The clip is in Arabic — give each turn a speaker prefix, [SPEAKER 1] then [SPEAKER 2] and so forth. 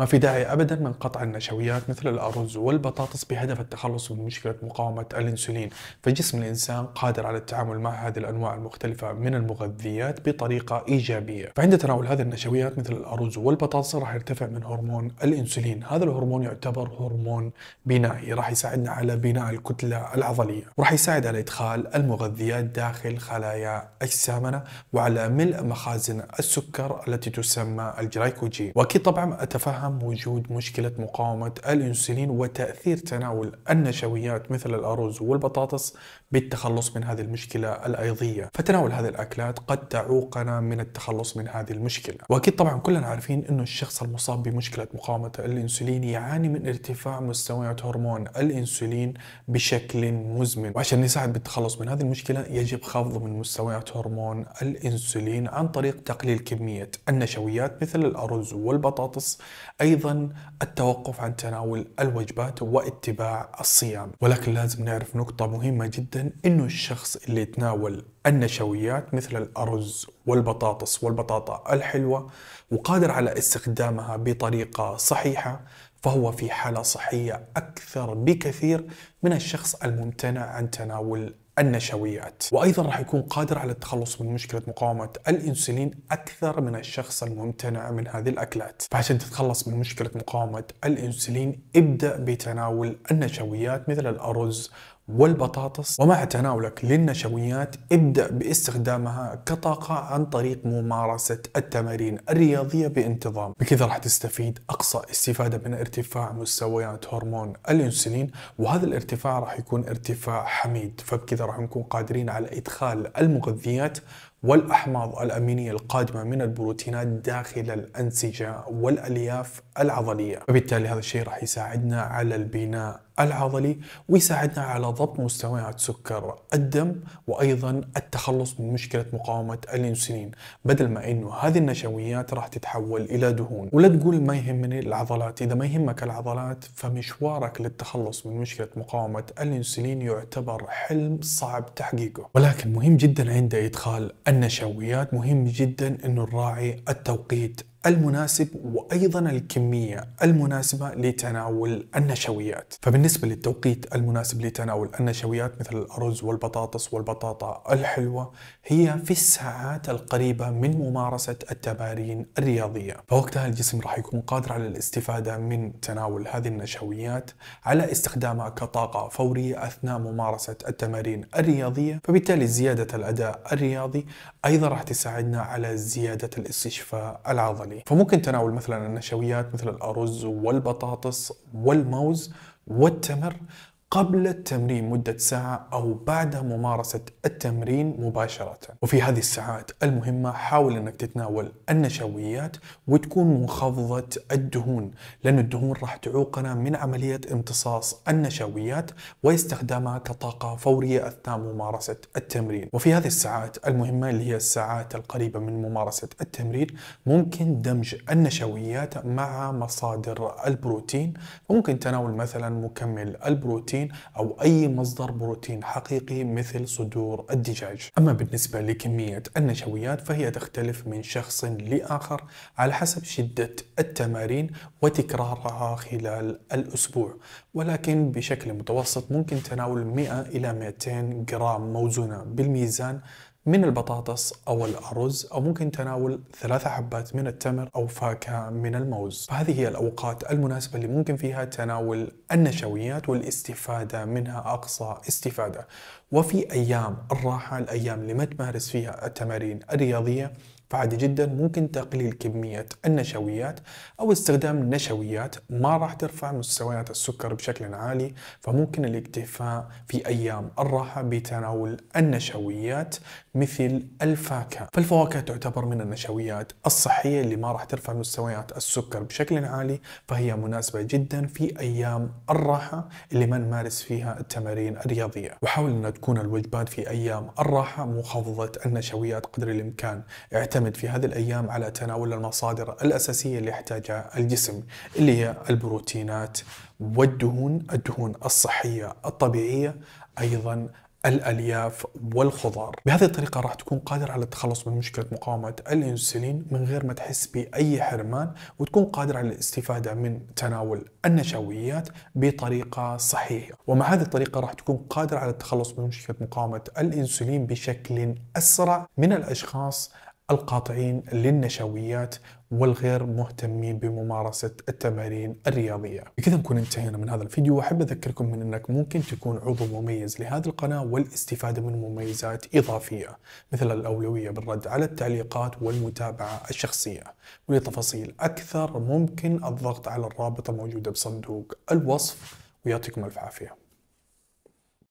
[SPEAKER 1] ما في داعي ابدا من قطع النشويات مثل الارز والبطاطس بهدف التخلص من مشكله مقاومه الانسولين، فجسم الانسان قادر على التعامل مع هذه الانواع المختلفه من المغذيات بطريقه ايجابيه، فعند تناول هذه النشويات مثل الارز والبطاطس راح يرتفع من هرمون الانسولين، هذا الهرمون يعتبر هرمون بنائي راح يساعدنا على بناء الكتله العضليه، وراح يساعد على ادخال المغذيات داخل خلايا اجسامنا وعلى ملء مخازن السكر التي تسمى الجلايكوجين، واكيد طبعا اتفهم أهم وجود مشكلة مقاومة الأنسولين وتأثير تناول النشويات مثل الأرز والبطاطس بالتخلص من هذه المشكلة الأيضية فتناول هذه الأكلات قد تعوقنا من التخلص من هذه المشكلة وأكيد طبعا كلنا عارفين أنه الشخص المصاب بمشكلة مقاومة الأنسولين يعاني من ارتفاع مستويات هرمون الأنسولين بشكل مزمن وعشان نساعد بالتخلص من هذه المشكلة يجب خفض من مستويات هرمون الأنسولين عن طريق تقليل كمية النشويات مثل الأرز والبطاطس ايضا التوقف عن تناول الوجبات واتباع الصيام ولكن لازم نعرف نقطه مهمه جدا انه الشخص اللي يتناول النشويات مثل الارز والبطاطس والبطاطا الحلوه وقادر على استخدامها بطريقه صحيحه فهو في حاله صحيه اكثر بكثير من الشخص الممتنع عن تناول النشويات وأيضا راح يكون قادر على التخلص من مشكلة مقاومة الأنسولين أكثر من الشخص الممتنع من هذه الأكلات فعشان تتخلص من مشكلة مقاومة الأنسولين ابدأ بتناول النشويات مثل الأرز والبطاطس ومع تناولك للنشويات ابدأ باستخدامها كطاقة عن طريق ممارسة التمارين الرياضية بانتظام بكذا راح تستفيد أقصى استفادة من ارتفاع مستويات هرمون الأنسولين وهذا الارتفاع راح يكون ارتفاع حميد فبكذا راح نكون قادرين على إدخال المغذيات والأحماض الأمينية القادمة من البروتينات داخل الأنسجة والألياف العضلية وبالتالي هذا الشيء راح يساعدنا على البناء العضلي ويساعدنا على ضبط مستويات سكر الدم وايضا التخلص من مشكله مقاومه الانسولين بدل ما انه هذه النشويات راح تتحول الى دهون ولا تقول ما يهمني العضلات اذا ما يهمك العضلات فمشوارك للتخلص من مشكله مقاومه الانسولين يعتبر حلم صعب تحقيقه ولكن مهم جدا عند ادخال النشويات مهم جدا انه نراعي التوقيت المناسب وايضا الكميه المناسبه لتناول النشويات. فبالنسبه للتوقيت المناسب لتناول النشويات مثل الارز والبطاطس والبطاطا الحلوه هي في الساعات القريبه من ممارسه التمارين الرياضيه، فوقتها الجسم راح يكون قادر على الاستفاده من تناول هذه النشويات على استخدامها كطاقه فوريه اثناء ممارسه التمارين الرياضيه، فبالتالي زياده الاداء الرياضي ايضا راح تساعدنا على زياده الاستشفاء العضلي. عليه فممكن تناول مثلا النشويات مثل الأرز والبطاطس والموز والتمر قبل التمرين مدة ساعة أو بعد ممارسة التمرين مباشرة وفي هذه الساعات المهمة حاول أنك تتناول النشويات وتكون منخفضة الدهون لأن الدهون راح تعوقنا من عملية امتصاص النشويات واستخدامها كطاقة فورية أثناء ممارسة التمرين وفي هذه الساعات المهمة اللي هي الساعات القريبة من ممارسة التمرين ممكن دمج النشويات مع مصادر البروتين ممكن تناول مثلا مكمل البروتين البروتين أو أي مصدر بروتين حقيقي مثل صدور الدجاج أما بالنسبة لكمية النشويات فهي تختلف من شخص لآخر على حسب شدة التمارين وتكرارها خلال الأسبوع ولكن بشكل متوسط ممكن تناول 100 إلى 200 جرام موزونة بالميزان من البطاطس أو الأرز أو ممكن تناول ثلاثة حبات من التمر أو فاكهة من الموز فهذه هي الأوقات المناسبة اللي ممكن فيها تناول النشويات والاستفادة منها أقصى استفادة وفي أيام الراحة الأيام اللي ما تمارس فيها التمارين الرياضية فعادي جدا ممكن تقليل كمية النشويات أو استخدام نشويات ما راح ترفع مستويات السكر بشكل عالي فممكن الاكتفاء في أيام الراحة بتناول النشويات مثل الفاكهة فالفواكه تعتبر من النشويات الصحية اللي ما راح ترفع مستويات السكر بشكل عالي فهي مناسبة جدا في أيام الراحة اللي ما نمارس فيها التمارين الرياضية وحاول أن تكون الوجبات في أيام الراحة مخفضة النشويات قدر الإمكان نعتمد في هذه الأيام على تناول المصادر الأساسية اللي يحتاجها الجسم اللي هي البروتينات والدهون الدهون الصحية الطبيعية أيضا الألياف والخضار بهذه الطريقة راح تكون قادر على التخلص من مشكلة مقاومة الأنسولين من غير ما تحس بأي حرمان وتكون قادر على الاستفادة من تناول النشويات بطريقة صحيحة ومع هذه الطريقة راح تكون قادر على التخلص من مشكلة مقاومة الأنسولين بشكل أسرع من الأشخاص القاطعين للنشويات والغير مهتمين بممارسة التمارين الرياضية بكذا نكون انتهينا من هذا الفيديو وأحب أذكركم من أنك ممكن تكون عضو مميز لهذه القناة والاستفادة من مميزات إضافية مثل الأولوية بالرد على التعليقات والمتابعة الشخصية ولتفاصيل أكثر ممكن الضغط على الرابطة موجودة بصندوق الوصف ويعطيكم ألف عافية